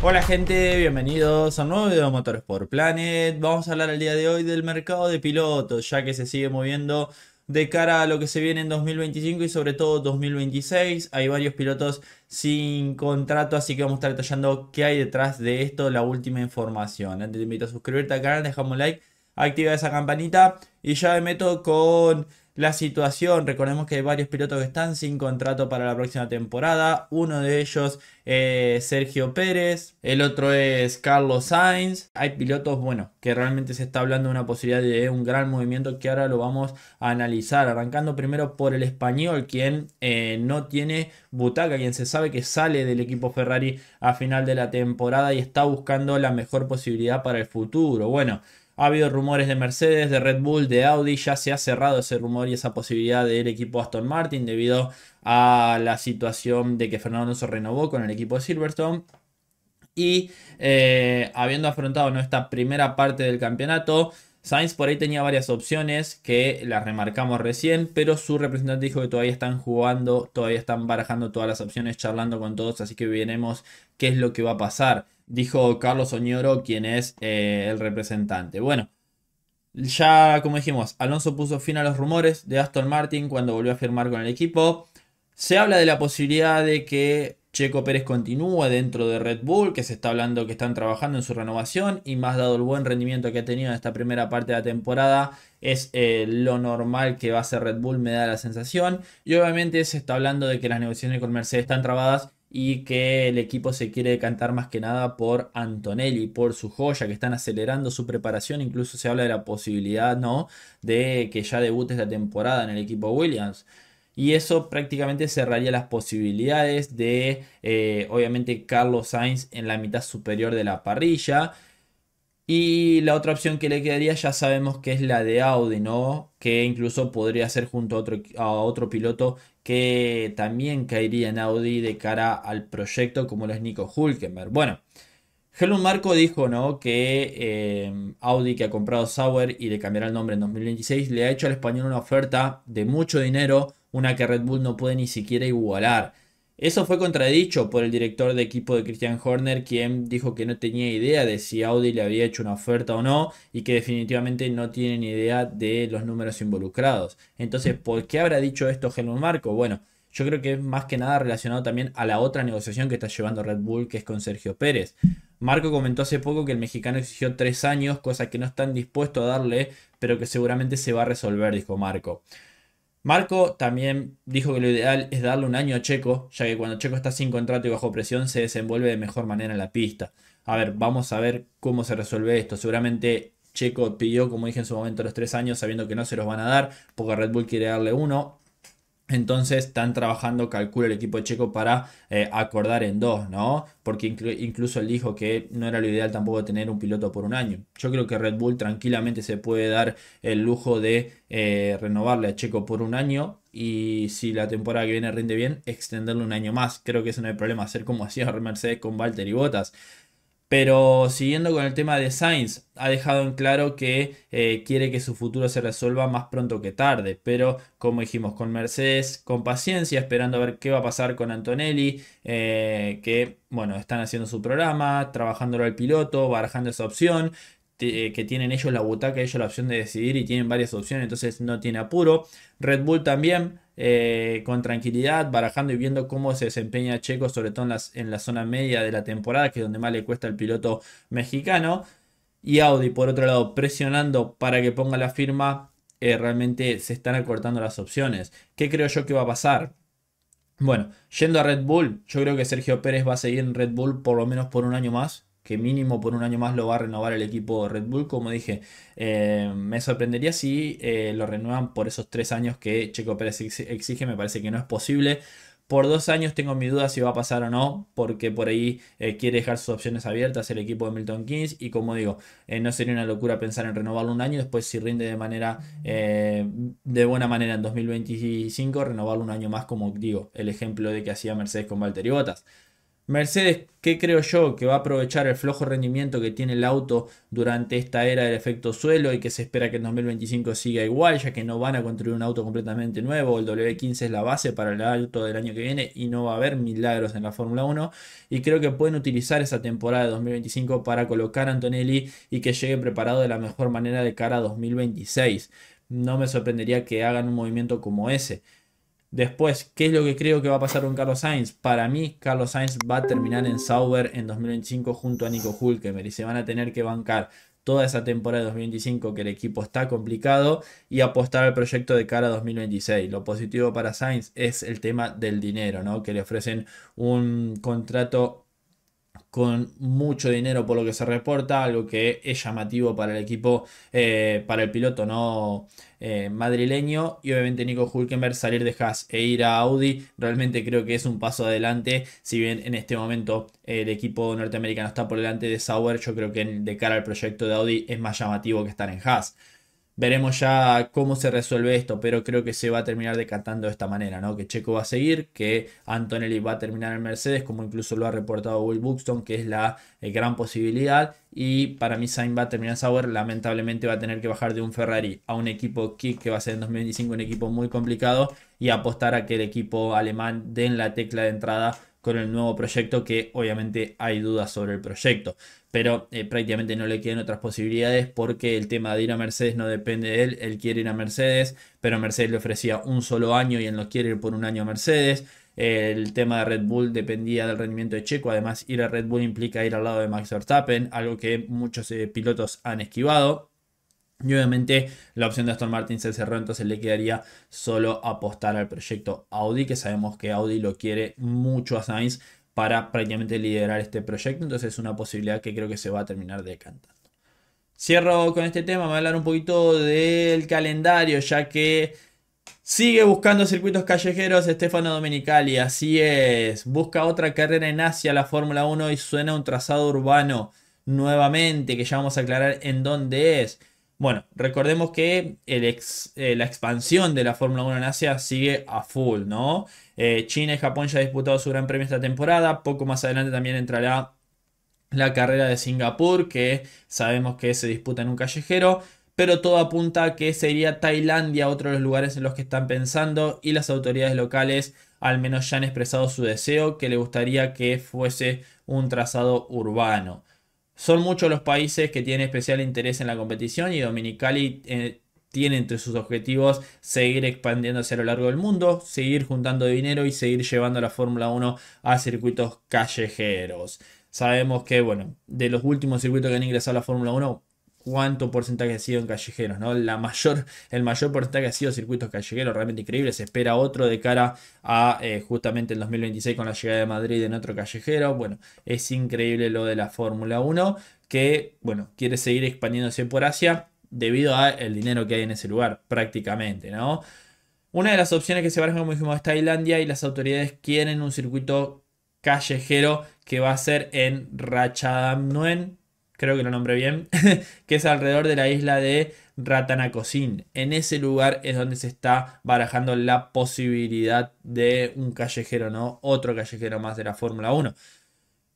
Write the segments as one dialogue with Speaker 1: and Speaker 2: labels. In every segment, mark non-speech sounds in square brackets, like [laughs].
Speaker 1: Hola gente, bienvenidos a un nuevo video de por Planet. Vamos a hablar el día de hoy del mercado de pilotos, ya que se sigue moviendo de cara a lo que se viene en 2025 y sobre todo 2026. Hay varios pilotos sin contrato, así que vamos a estar detallando qué hay detrás de esto, la última información. Antes te invito a suscribirte al canal, dejamos un like activa esa campanita y ya me meto con la situación. Recordemos que hay varios pilotos que están sin contrato para la próxima temporada. Uno de ellos es Sergio Pérez, el otro es Carlos Sainz. Hay pilotos, bueno, que realmente se está hablando de una posibilidad de un gran movimiento que ahora lo vamos a analizar. Arrancando primero por el español, quien eh, no tiene butaca, quien se sabe que sale del equipo Ferrari a final de la temporada y está buscando la mejor posibilidad para el futuro. Bueno. Ha habido rumores de Mercedes, de Red Bull, de Audi, ya se ha cerrado ese rumor y esa posibilidad del equipo Aston Martin debido a la situación de que Fernando se renovó con el equipo de Silverstone. Y eh, habiendo afrontado nuestra primera parte del campeonato, Sainz por ahí tenía varias opciones que las remarcamos recién, pero su representante dijo que todavía están jugando, todavía están barajando todas las opciones, charlando con todos, así que veremos qué es lo que va a pasar dijo Carlos Oñoro, quien es eh, el representante. Bueno, ya como dijimos, Alonso puso fin a los rumores de Aston Martin cuando volvió a firmar con el equipo. Se habla de la posibilidad de que Checo Pérez continúe dentro de Red Bull, que se está hablando que están trabajando en su renovación y más dado el buen rendimiento que ha tenido en esta primera parte de la temporada, es eh, lo normal que va a ser Red Bull, me da la sensación. Y obviamente se está hablando de que las negociaciones con Mercedes están trabadas y que el equipo se quiere decantar más que nada por Antonelli, por su joya, que están acelerando su preparación, incluso se habla de la posibilidad, ¿no?, de que ya debute esta temporada en el equipo Williams. Y eso prácticamente cerraría las posibilidades de, eh, obviamente, Carlos Sainz en la mitad superior de la parrilla. Y la otra opción que le quedaría ya sabemos que es la de Audi, ¿no? Que incluso podría ser junto a otro, piloto que también caería en Audi de cara al proyecto como lo es Nico Hulkenberg. Bueno, Helmut Marco dijo, ¿no? Que eh, Audi que ha comprado Sauer y le cambiará el nombre en 2026 le ha hecho al español una oferta de mucho dinero, una que Red Bull no puede ni siquiera igualar. Eso fue contradicho por el director de equipo de Christian Horner, quien dijo que no tenía idea de si Audi le había hecho una oferta o no y que definitivamente no tiene ni idea de los números involucrados. Entonces, ¿por qué habrá dicho esto Helmut Marco? Bueno, yo creo que es más que nada relacionado también a la otra negociación que está llevando Red Bull, que es con Sergio Pérez. Marco comentó hace poco que el mexicano exigió tres años, cosa que no están dispuestos a darle, pero que seguramente se va a resolver, dijo Marco. Marco también dijo que lo ideal es darle un año a Checo, ya que cuando Checo está sin contrato y bajo presión se desenvuelve de mejor manera en la pista. A ver, vamos a ver cómo se resuelve esto. Seguramente Checo pidió, como dije en su momento, los tres años, sabiendo que no se los van a dar, porque Red Bull quiere darle uno. Entonces están trabajando, calcula el equipo checo, para eh, acordar en dos, ¿no? Porque incluso él dijo que no era lo ideal tampoco tener un piloto por un año. Yo creo que Red Bull tranquilamente se puede dar el lujo de eh, renovarle a Checo por un año y si la temporada que viene rinde bien, extenderle un año más. Creo que eso no hay problema, hacer como [laughs] hacía Mercedes con Walter y Bottas. Pero siguiendo con el tema de Sainz, ha dejado en claro que eh, quiere que su futuro se resuelva más pronto que tarde, pero como dijimos con Mercedes, con paciencia, esperando a ver qué va a pasar con Antonelli, eh, que bueno, están haciendo su programa, trabajándolo al piloto, barajando esa opción, eh, que tienen ellos la butaca, ellos la opción de decidir y tienen varias opciones, entonces no tiene apuro. Red Bull también eh, con tranquilidad, barajando y viendo cómo se desempeña Checo, sobre todo en, las, en la zona media de la temporada, que es donde más le cuesta el piloto mexicano. Y Audi, por otro lado, presionando para que ponga la firma, eh, realmente se están acortando las opciones. ¿Qué creo yo que va a pasar? Bueno, yendo a Red Bull, yo creo que Sergio Pérez va a seguir en Red Bull por lo menos por un año más que mínimo por un año más lo va a renovar el equipo Red Bull. Como dije, eh, me sorprendería si eh, lo renuevan por esos tres años que Checo Pérez exige. Me parece que no es posible. Por dos años tengo mi duda si va a pasar o no, porque por ahí eh, quiere dejar sus opciones abiertas el equipo de Milton Keynes. Y como digo, no sería una locura pensar en renovarlo un año. Después, si rinde de manera de buena manera en 2025, renovarlo un año más, como digo, el ejemplo de que hacía Mercedes con Valtteri Bottas. Mercedes, ¿qué creo yo? Que va a aprovechar el flojo rendimiento que tiene el auto durante esta era del efecto suelo y que se espera que en 2025 siga igual, ya que no van a construir un auto completamente nuevo. El W15 es la base para el auto del año que viene y no va a haber milagros en la Fórmula 1. Y creo que pueden utilizar esa temporada de 2025 para colocar a Antonelli y que llegue preparado de la mejor manera de cara a 2026. No me sorprendería que hagan un movimiento como ese. Después, ¿qué es lo que creo que va a pasar con Carlos Sainz? Para mí, Carlos Sainz va a terminar en Sauber en 2025 junto a Nico Hulkemer y se van a tener que bancar toda esa temporada de 2025 que el equipo está complicado y apostar al proyecto de cara a 2026. Lo positivo para Sainz es el tema del dinero, ¿no? Que le ofrecen un contrato con mucho dinero por lo que se reporta, algo que es llamativo para el equipo, eh, para el piloto no eh, madrileño. Y obviamente Nico Hulkenberg salir de Haas e ir a Audi, realmente creo que es un paso adelante. Si bien en este momento el equipo norteamericano está por delante de Sauer, yo creo que de cara al proyecto de Audi es más llamativo que estar en Haas. Veremos ya cómo se resuelve esto, pero creo que se va a terminar decantando de esta manera, ¿no? Que Checo va a seguir, que Antonelli va a terminar en Mercedes, como incluso lo ha reportado Will Buxton, que es la eh, gran posibilidad. Y para mí Sainz va a terminar Sauer, lamentablemente va a tener que bajar de un Ferrari a un equipo Kick, que va a ser en 2025 un equipo muy complicado, y apostar a que el equipo alemán den la tecla de entrada con el nuevo proyecto, que obviamente hay dudas sobre el proyecto, pero eh, prácticamente no le quedan otras posibilidades porque el tema de ir a Mercedes no depende de él, él quiere ir a Mercedes, pero Mercedes le ofrecía un solo año y él no quiere ir por un año a Mercedes. El tema de Red Bull dependía del rendimiento de Checo. Además, ir a Red Bull implica ir al lado de Max Verstappen, algo que muchos eh, pilotos han esquivado. Y obviamente la opción de Aston Martin se cerró, entonces le quedaría solo apostar al proyecto Audi, que sabemos que Audi lo quiere mucho a Sainz para prácticamente liderar este proyecto, entonces es una posibilidad que creo que se va a terminar decantando. Cierro con este tema, voy a hablar un poquito del calendario, ya que Sigue buscando circuitos callejeros Estefano Domenicali, así es. Busca otra carrera en Asia, la Fórmula 1, y suena un trazado urbano nuevamente, que ya vamos a aclarar en dónde es. Bueno, recordemos que eh, la expansión de la Fórmula 1 en Asia sigue a full, ¿no? Eh, China y Japón ya han disputado su gran premio esta temporada, poco más adelante también entrará la carrera de Singapur, que sabemos que se disputa en un callejero, pero todo apunta a que sería Tailandia otro de los lugares en los que están pensando y las autoridades locales al menos ya han expresado su deseo que le gustaría que fuese un trazado urbano. Son muchos los países que tienen especial interés en la competición y Dominicali eh, tiene entre sus objetivos seguir expandiéndose a lo largo del mundo, seguir juntando dinero y seguir llevando la Fórmula 1 a circuitos callejeros. Sabemos que, bueno, de los últimos circuitos que han ingresado a la Fórmula 1, cuánto porcentaje ha sido en callejeros, ¿no? La mayor, el mayor porcentaje ha sido circuitos callejeros, realmente increíble. Se espera otro de cara a eh, justamente el 2026 con la llegada de Madrid en otro callejero. Bueno, es increíble lo de la Fórmula 1 que, bueno, quiere seguir expandiéndose por Asia debido al dinero que hay en ese lugar, prácticamente, ¿no? Una de las opciones que se barajan, como dijimos, es Tailandia y las autoridades quieren un circuito callejero que va a ser en Rachadamnuen, creo que lo nombré bien, [laughs] que es alrededor de la isla de Ratanakosin. En ese lugar es donde se está barajando la posibilidad de un callejero, ¿no? Otro callejero más de la Fórmula 1.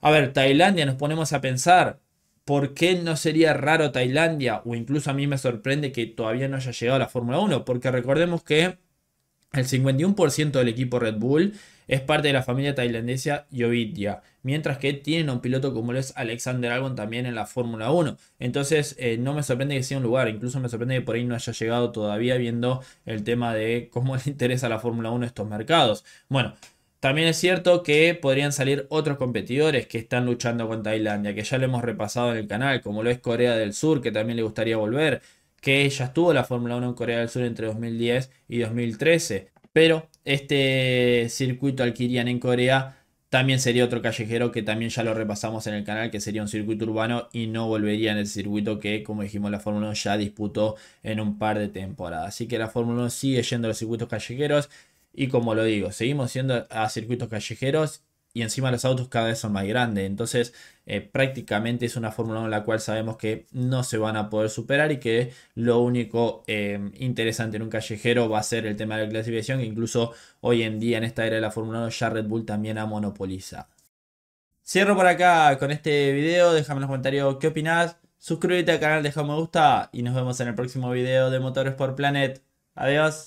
Speaker 1: A ver, Tailandia, nos ponemos a pensar, ¿por qué no sería raro Tailandia? O incluso a mí me sorprende que todavía no haya llegado a la Fórmula 1, porque recordemos que el 51% del equipo Red Bull es parte de la familia tailandesa Yovidia, mientras que tienen un piloto como lo es Alexander Albon también en la Fórmula 1. Entonces eh, no me sorprende que sea un lugar, incluso me sorprende que por ahí no haya llegado todavía viendo el tema de cómo [laughs] le interesa a la Fórmula 1 estos mercados. Bueno, también es cierto que podrían salir otros competidores que están luchando con Tailandia, que ya lo hemos repasado en el canal, como lo es Corea del Sur, que también le gustaría volver, que ya estuvo la Fórmula 1 en Corea del Sur entre 2010 y 2013, pero este circuito alquirían en Corea también sería otro callejero que también ya lo repasamos en el canal, que sería un circuito urbano y no volvería en el circuito que, como dijimos, la Fórmula 1 ya disputó en un par de temporadas. Así que la Fórmula 1 sigue yendo a los circuitos callejeros y como lo digo, seguimos yendo a circuitos callejeros y encima los autos cada vez son más grandes. Entonces, eh, prácticamente es una Fórmula 1 en la cual sabemos que no se van a poder superar y que lo único eh, interesante en un callejero va a ser el tema de la clasificación, que incluso hoy en día en esta era de la Fórmula 1 ya Red Bull también ha monopolizado. Cierro por acá con este video, déjame en los comentarios qué opinás, suscríbete al canal, deja un me gusta y nos vemos en el próximo video de Motores por Planet. Adiós.